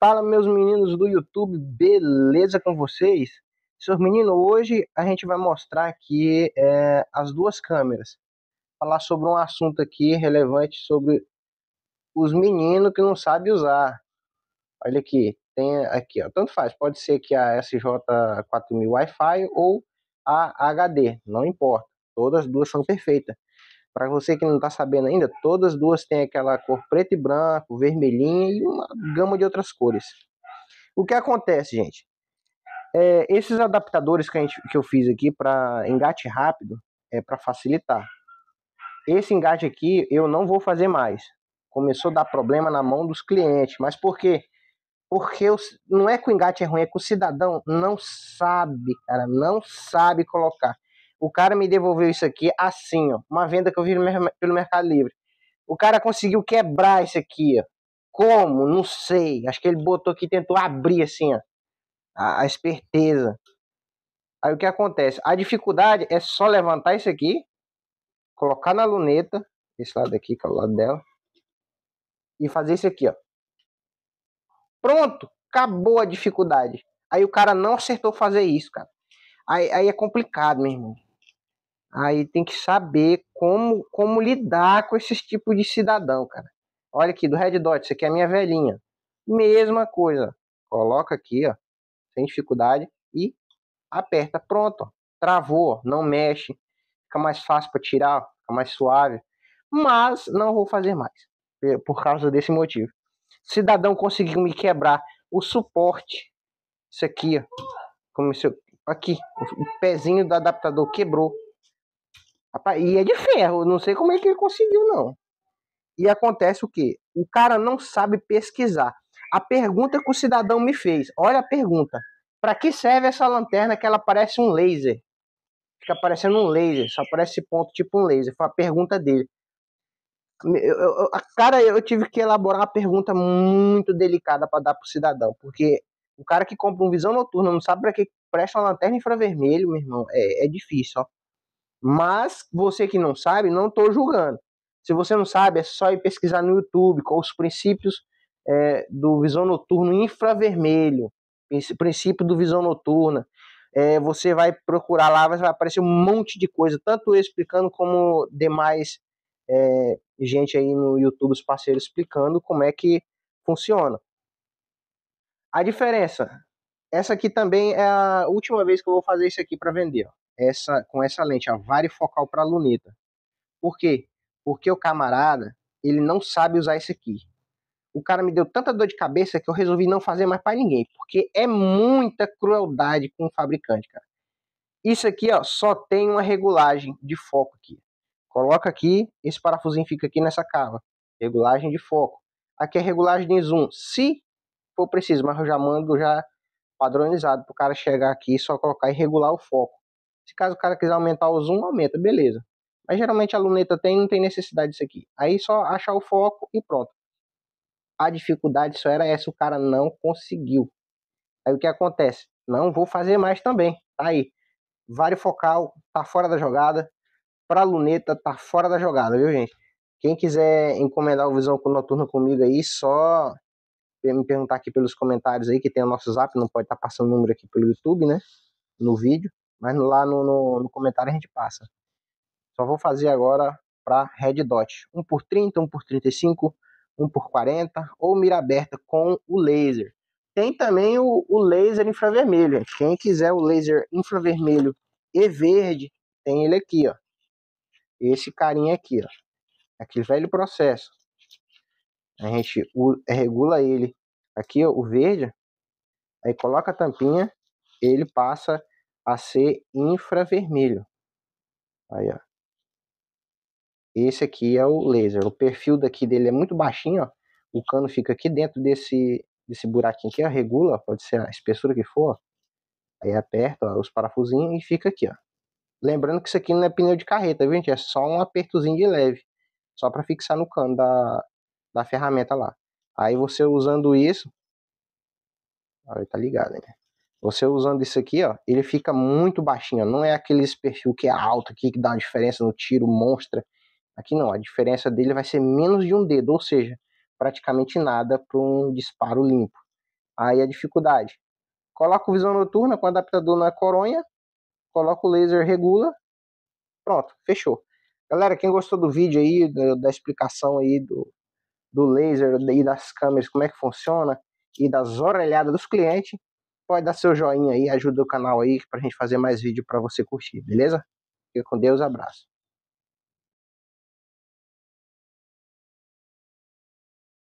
Fala meus meninos do YouTube, beleza com vocês? Seus meninos, hoje a gente vai mostrar aqui é, as duas câmeras. Falar sobre um assunto aqui relevante sobre os meninos que não sabem usar. Olha aqui, tem aqui, ó, tanto faz, pode ser que a SJ4000 Wi-Fi ou a HD, não importa. Todas as duas são perfeitas. Para você que não está sabendo ainda, todas duas têm aquela cor preto e branco, vermelhinha e uma gama de outras cores. O que acontece, gente? É, esses adaptadores que, a gente, que eu fiz aqui para engate rápido é para facilitar. Esse engate aqui eu não vou fazer mais. Começou a dar problema na mão dos clientes. Mas por quê? Porque os, não é que o engate é ruim, é que o cidadão não sabe, cara, não sabe colocar. O cara me devolveu isso aqui assim, ó. Uma venda que eu vi pelo Mercado Livre. O cara conseguiu quebrar isso aqui, ó. Como? Não sei. Acho que ele botou aqui, tentou abrir assim, ó. A, a esperteza. Aí o que acontece? A dificuldade é só levantar isso aqui, colocar na luneta, esse lado aqui, que é o lado dela, e fazer isso aqui, ó. Pronto! Acabou a dificuldade. Aí o cara não acertou fazer isso, cara. Aí, aí é complicado, meu irmão. Aí tem que saber como, como lidar com esses tipos de cidadão, cara. Olha aqui, do Red Dot, isso aqui é a minha velhinha. Mesma coisa. Coloca aqui, ó, sem dificuldade, e aperta. Pronto, ó. travou, não mexe. Fica mais fácil para tirar, fica mais suave. Mas não vou fazer mais, eh, por causa desse motivo. Cidadão conseguiu me quebrar o suporte. Isso aqui, ó. Começou aqui, o pezinho do adaptador quebrou e é de ferro, não sei como é que ele conseguiu, não. E acontece o quê? O cara não sabe pesquisar. A pergunta que o cidadão me fez, olha a pergunta. Para que serve essa lanterna que ela parece um laser? Fica parecendo um laser, só parece ponto tipo um laser. Foi a pergunta dele. Eu, eu, cara, eu tive que elaborar uma pergunta muito delicada para dar pro cidadão, porque o cara que compra um visão noturna não sabe para que presta uma lanterna infravermelho, meu irmão, é, é difícil, ó. Mas você que não sabe, não estou julgando. Se você não sabe, é só ir pesquisar no YouTube com os princípios é, do visão noturno infravermelho, esse princípio do visão noturna. É, você vai procurar lá, vai aparecer um monte de coisa, tanto eu explicando como demais é, gente aí no YouTube, os parceiros explicando como é que funciona. A diferença, essa aqui também é a última vez que eu vou fazer isso aqui para vender. Ó essa, com essa lente, a varifocal para luneta. Por quê? Porque o camarada, ele não sabe usar isso aqui. O cara me deu tanta dor de cabeça que eu resolvi não fazer mais para ninguém, porque é muita crueldade com o fabricante, cara. Isso aqui, ó, só tem uma regulagem de foco aqui. Coloca aqui, esse parafusinho fica aqui nessa cava. Regulagem de foco. Aqui é regulagem de zoom, se for preciso, mas eu já mando já padronizado para o cara chegar aqui e só colocar e regular o foco. Se caso o cara quiser aumentar o zoom, aumenta, beleza. Mas geralmente a luneta tem, não tem necessidade disso aqui. Aí só achar o foco e pronto. A dificuldade só era essa, o cara não conseguiu. Aí o que acontece? Não vou fazer mais também. Tá aí. focal, tá fora da jogada. Pra luneta tá fora da jogada, viu, gente? Quem quiser encomendar o Visão Noturna comigo aí, só me perguntar aqui pelos comentários aí, que tem o nosso zap, não pode estar tá passando o número aqui pelo YouTube, né? No vídeo. Mas lá no, no, no comentário a gente passa. Só vou fazer agora para Red Dot. 1 por 30, 1 por 35, 1 por 40 ou mira aberta com o laser. Tem também o, o laser infravermelho. Quem quiser o laser infravermelho e verde, tem ele aqui, ó. Esse carinha aqui, ó. Aquele velho processo. A gente regula ele aqui, ó, o verde. Aí coloca a tampinha, ele passa a ser infravermelho. Aí, ó. Esse aqui é o laser. O perfil daqui dele é muito baixinho, ó. O cano fica aqui dentro desse, desse buraquinho aqui, ó. Regula, pode ser a espessura que for. Aí aperta ó, os parafusinhos e fica aqui, ó. Lembrando que isso aqui não é pneu de carreta, viu, gente? É só um apertozinho de leve. Só para fixar no cano da, da ferramenta lá. Aí você usando isso... Olha, tá ligado, né? Você usando isso aqui, ó, ele fica muito baixinho. Ó. Não é aqueles perfil que é alto aqui, que dá uma diferença no tiro, monstra. Aqui não, a diferença dele vai ser menos de um dedo, ou seja, praticamente nada para um disparo limpo. Aí a dificuldade. Coloca o visão noturna com o adaptador na coronha, coloca o laser regula, pronto, fechou. Galera, quem gostou do vídeo aí, da explicação aí do, do laser e das câmeras, como é que funciona, e das orelhadas dos clientes, pode dar seu joinha aí, ajuda o canal aí pra gente fazer mais vídeo para você curtir, beleza? Fica com Deus, abraço.